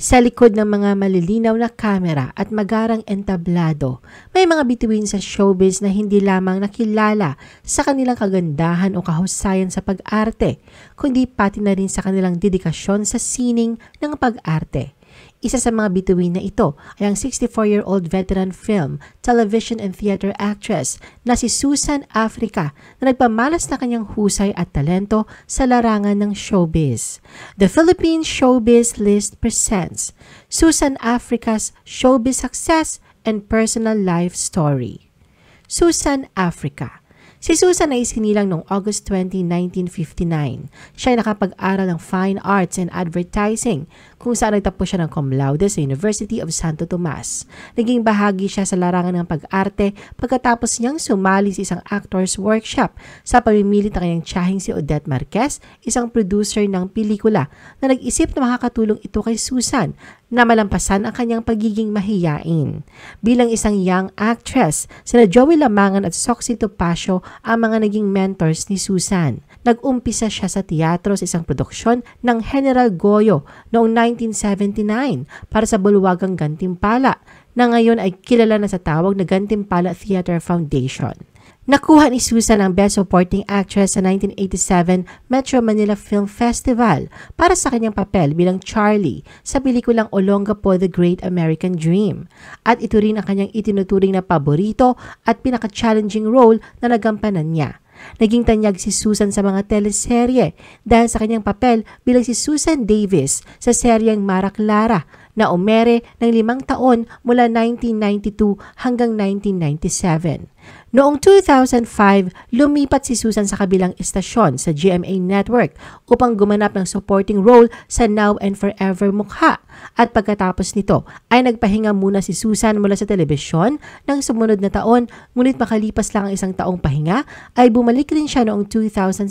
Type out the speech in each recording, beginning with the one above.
Sa likod ng mga malilinaw na kamera at magarang entablado, may mga bituin sa showbiz na hindi lamang nakilala sa kanilang kagandahan o kahusayan sa pag-arte, kundi pati na rin sa kanilang dedikasyon sa sining ng pag-arte. Isa sa mga bituin na ito ay ang 64-year-old veteran film, television and theater actress na si Susan Africa na nagpamalas na kanyang husay at talento sa larangan ng showbiz. The Philippine Showbiz List presents Susan Africa's Showbiz Success and Personal Life Story. Susan Africa Si Susan ay sinilang noong August 20, 1959. Siya ay nakapag-aral ng Fine Arts and Advertising kung saan nagtapos siya ng cum laude sa University of Santo Tomas. Naging bahagi siya sa larangan ng pag-arte pagkatapos niyang sumali sa isang actor's workshop sa pamimili ng kanyang tsahing si Odette Marquez, isang producer ng pelikula na nag-isip na makakatulong ito kay Susan na malampasan ang kanyang pagiging mahiyain. Bilang isang young actress, sina Joey Lamangan at Soxy Topacio ang mga naging mentors ni Susan. Nag-umpisa siya sa teatro sa isang produksyon ng General Goyo noong 1979 para sa Bulwagang Gantimpala na ngayon ay kilala na sa tawag na Gantimpala Theater Foundation. Nakuha ni Susan ang Best Supporting Actress sa 1987 Metro Manila Film Festival para sa kanyang papel bilang Charlie sa pelikulang Olongapo The Great American Dream. At ito rin ang kanyang itinuturing na paborito at pinaka-challenging role na nagampanan niya. Naging tanyag si Susan sa mga teleserye dahil sa kanyang papel bilang si Susan Davis sa seryeng Mara Clara na umere ng limang taon mula 1992 hanggang 1997. Noong 2005, lumipat si Susan sa kabilang istasyon sa GMA Network upang gumanap ng supporting role sa Now and Forever Mukha. At pagkatapos nito, ay nagpahinga muna si Susan mula sa telebisyon ng sumunod na taon, ngunit makalipas lang ang isang taong pahinga, ay bumalik rin siya noong 2007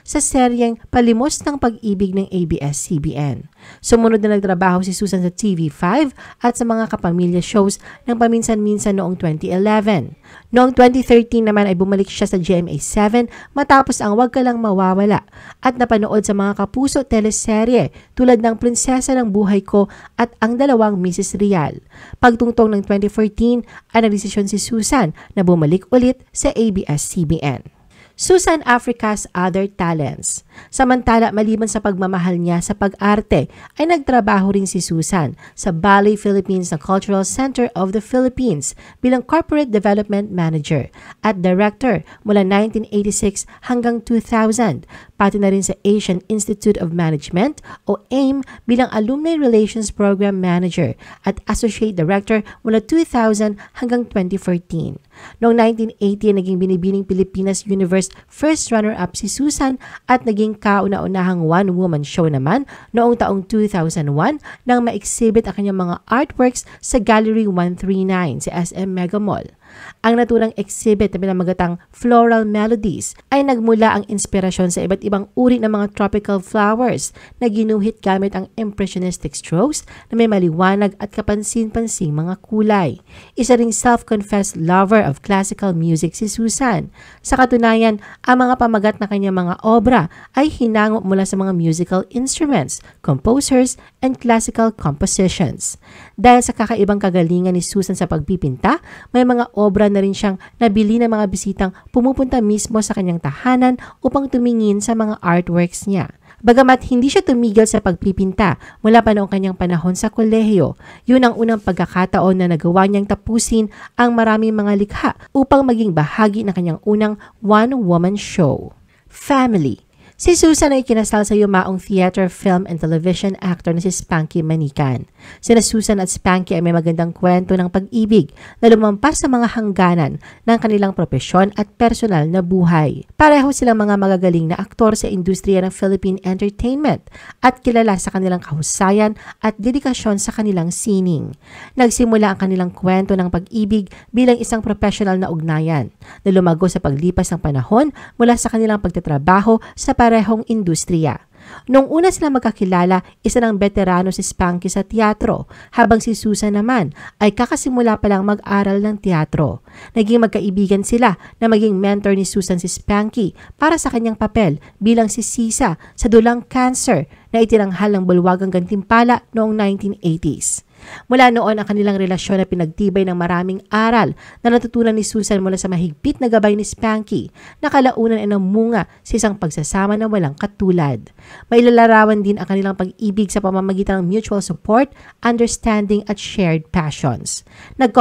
sa seryeng Palimos ng Pag-ibig ng ABS-CBN. Sumunod na nagtrabaho si Susan sa TV5 at sa mga kapamilya shows ng paminsan-minsan noong 2011. Noong Noong 2013 naman ay bumalik siya sa GMA7 matapos ang Wag Ka Lang Mawawala at napanood sa mga kapuso teleserye tulad ng Prinsesa ng Buhay Ko at ang dalawang Mrs. Real. Pagtungtong ng 2014 ay si Susan na bumalik ulit sa ABS-CBN. Susan Africa's other talents. Samantala maliban sa pagmamahal niya sa pag-arte ay nagtrabaho rin si Susan sa Ballet Philippines na Cultural Center of the Philippines bilang Corporate Development Manager at Director mula 1986 hanggang 2000 pati na rin sa Asian Institute of Management o AIM bilang Alumni Relations Program Manager at Associate Director mula 2000 hanggang 2014. Noong 1980, naging binibining Pilipinas Universe first runner-up si Susan at naging kauna-unahang one-woman show naman noong taong 2001 nang ma-exhibit ang kanyang mga artworks sa Gallery 139 sa SM Mega Mall. Ang naturang exhibit na pinamagatang Floral Melodies ay nagmula ang inspirasyon sa iba't ibang uri ng mga tropical flowers na ginuhit gamit ang impressionistic strokes na may maliwanag at kapansin-pansing mga kulay. Isa ring self-confessed lover of classical music si Susan. Sa katunayan, ang mga pamagat na kanyang mga obra ay hinango mula sa mga musical instruments, composers, and classical compositions. Dahil sa kakaibang kagalingan ni Susan sa pagpipinta, may mga obra na rin siyang nabili ng mga bisitang pumupunta mismo sa kanyang tahanan upang tumingin sa mga artworks niya. Bagamat hindi siya tumigil sa pagpipinta mula pa noong kanyang panahon sa kolehiyo, yun ang unang pagkakataon na nagawa niyang tapusin ang maraming mga likha upang maging bahagi ng kanyang unang one-woman show. Family Si Susan ay kinasal sa yumaong theater, film, and television actor na si Spanky Manikan. Sina Susan at Spanky ay may magandang kwento ng pag-ibig na lumampas sa mga hangganan ng kanilang propesyon at personal na buhay. Pareho silang mga magagaling na aktor sa industriya ng Philippine entertainment at kilala sa kanilang kahusayan at dedikasyon sa kanilang sining. Nagsimula ang kanilang kwento ng pag-ibig bilang isang professional na ugnayan na lumago sa paglipas ng panahon mula sa kanilang pagtatrabaho sa parehong industriya. Noong una sila magkakilala, isa ng veterano si Spanky sa teatro, habang si Susan naman ay kakasimula pa lang mag-aral ng teatro. Naging magkaibigan sila na maging mentor ni Susan si Spanky para sa kanyang papel bilang si Sisa sa dulang cancer na itinanghal ng bulwagang gantimpala noong 1980s. Mula noon ang kanilang relasyon na pinagtibay ng maraming aral na natutunan ni Susan mula sa mahigpit na gabay ni Spanky nakalaunan kalaunan ay namunga sa isang pagsasama na walang katulad. May lalarawan din ang kanilang pag-ibig sa pamamagitan ng mutual support, understanding at shared passions. nag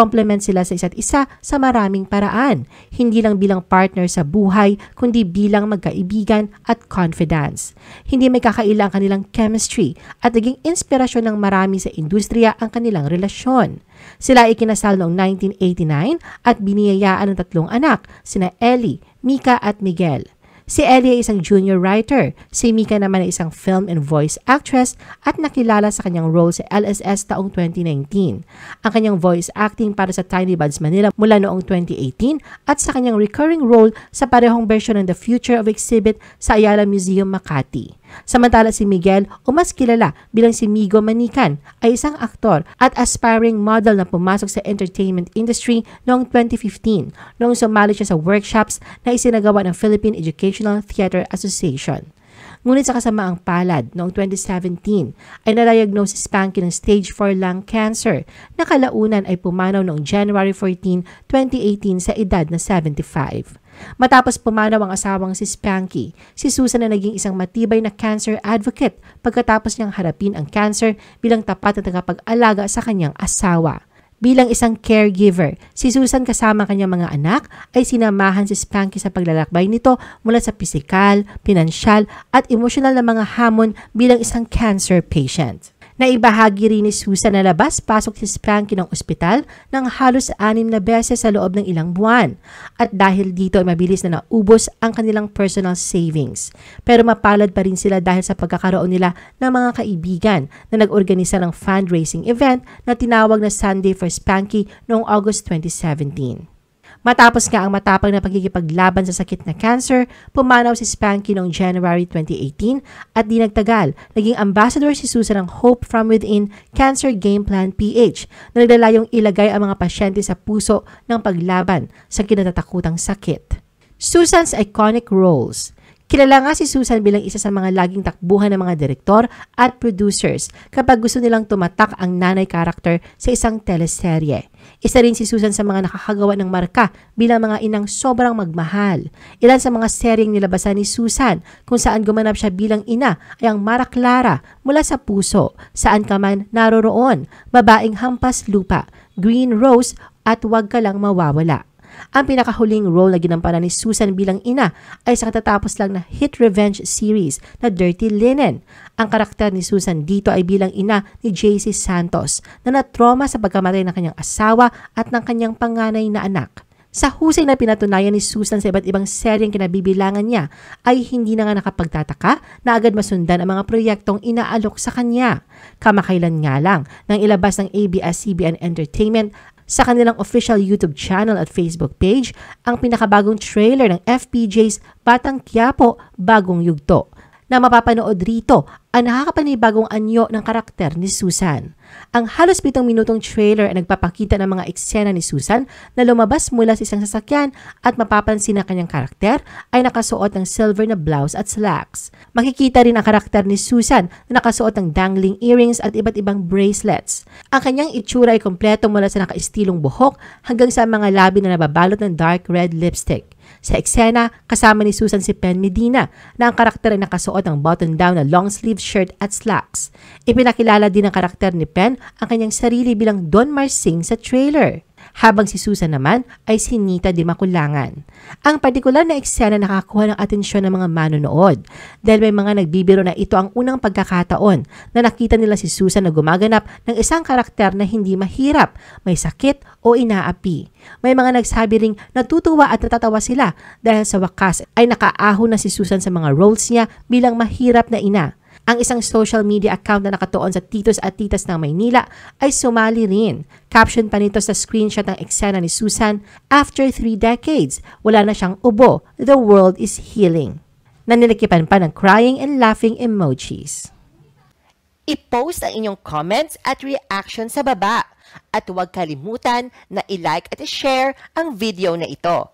sila sa isa't isa sa maraming paraan, hindi lang bilang partner sa buhay kundi bilang magkaibigan at confidence. Hindi may kakaila ang kanilang chemistry at naging inspirasyon ng marami sa industriya ang ng kanilang relasyon. Sila ay kinasal noong 1989 at biniyayaan ng tatlong anak, sina Ellie, Mika at Miguel. Si Ellie ay isang junior writer, si Mika naman ay isang film and voice actress at nakilala sa kanyang role sa LSS taong 2019. Ang kanyang voice acting para sa Tiny Buds Manila mula noong 2018 at sa kanyang recurring role sa parehong version ng The Future of Exhibit sa Ayala Museum Makati. Samantala si Miguel, o mas kilala bilang si Migo Manikan, ay isang aktor at aspiring model na pumasok sa entertainment industry noong 2015 noong sumali siya sa workshops na isinagawa ng Philippine Educational Theater Association. Ngunit sa kasamaang palad, noong 2017 ay na-diagnose si Spanky ng stage 4 lung cancer na kalaunan ay pumanaw noong January 14, 2018 sa edad na 75. Matapos pumanaw ang asawang si Spanky, si Susan na naging isang matibay na cancer advocate pagkatapos niyang harapin ang cancer bilang tapat na tagapag-alaga sa kanyang asawa. Bilang isang caregiver, si Susan kasama kanyang mga anak ay sinamahan si Spanky sa paglalakbay nito mula sa pisikal, pinansyal at emosyonal na mga hamon bilang isang cancer patient. Naibahagi rin ni Susan na labas-pasok si Spanky ng ospital ng halos anim na beses sa loob ng ilang buwan. At dahil dito ay mabilis na naubos ang kanilang personal savings. Pero mapalad pa rin sila dahil sa pagkakaroon nila ng mga kaibigan na nag-organisa ng fundraising event na tinawag na Sunday for Spanky noong August 2017. Matapos nga ang matapang na pagkikipaglaban sa sakit na cancer, pumanaw si Spanky noong January 2018 at di nagtagal, naging ambassador si Susan ng Hope From Within Cancer Game Plan PH na naglalayong ilagay ang mga pasyente sa puso ng paglaban sa kinatatakutang sakit. Susan's iconic roles Kilala nga si Susan bilang isa sa mga laging takbuhan ng mga direktor at producers kapag gusto nilang tumatak ang nanay character sa isang teleserye. Isa rin si Susan sa mga nakakagawa ng marka bilang mga inang sobrang magmahal. Ilan sa mga seryeng nilabasan ni Susan kung saan gumanap siya bilang ina ay ang Mara Clara mula sa puso, saan ka man naroroon, babaeng hampas lupa, green rose at huwag ka lang mawawala. Ang pinakahuling role na ginampanan ni Susan bilang ina ay sa katatapos lang na hit revenge series na Dirty Linen. Ang karakter ni Susan dito ay bilang ina ni JC Santos na natroma sa pagkamatay ng kanyang asawa at ng kanyang panganay na anak. Sa husay na pinatunayan ni Susan sa iba't ibang seryeng kinabibilangan niya ay hindi na nga nakapagtataka na agad masundan ang mga proyektong inaalok sa kanya. Kamakailan nga lang nang ilabas ng ABS-CBN Entertainment sa kanilang official YouTube channel at Facebook page ang pinakabagong trailer ng FPJ's Batang Quiapo Bagong Yugto na mapapanood rito ang nakakapanibagong anyo ng karakter ni Susan. Ang halos pitong minutong trailer ay nagpapakita ng mga eksena ni Susan na lumabas mula sa isang sasakyan at mapapansin na kanyang karakter ay nakasuot ng silver na blouse at slacks. Makikita rin ang karakter ni Susan na nakasuot ng dangling earrings at iba't ibang bracelets. Ang kanyang itsura ay kompleto mula sa nakaistilong buhok hanggang sa mga labi na nababalot ng dark red lipstick. Sa eksena, kasama ni Susan si Pen Medina na ang karakter ay nakasuot ng button-down na long-sleeve shirt at slacks. Ipinakilala din ng karakter ni Pen ang kanyang sarili bilang Don Marsing sa trailer habang si Susan naman ay si Nita de Makulangan. Ang partikular na eksena nakakuha ng atensyon ng mga manonood dahil may mga nagbibiro na ito ang unang pagkakataon na nakita nila si Susan na gumaganap ng isang karakter na hindi mahirap, may sakit o inaapi. May mga nagsabi ring natutuwa at natatawa sila dahil sa wakas ay nakaahon na si Susan sa mga roles niya bilang mahirap na ina ang isang social media account na nakatuon sa titos at titas ng Maynila ay sumali rin. Caption pa nito sa screenshot ng eksena ni Susan, After three decades, wala na siyang ubo. The world is healing. Nanilikipan pa ng crying and laughing emojis. I-post ang inyong comments at reaction sa baba. At huwag kalimutan na i-like at i-share ang video na ito.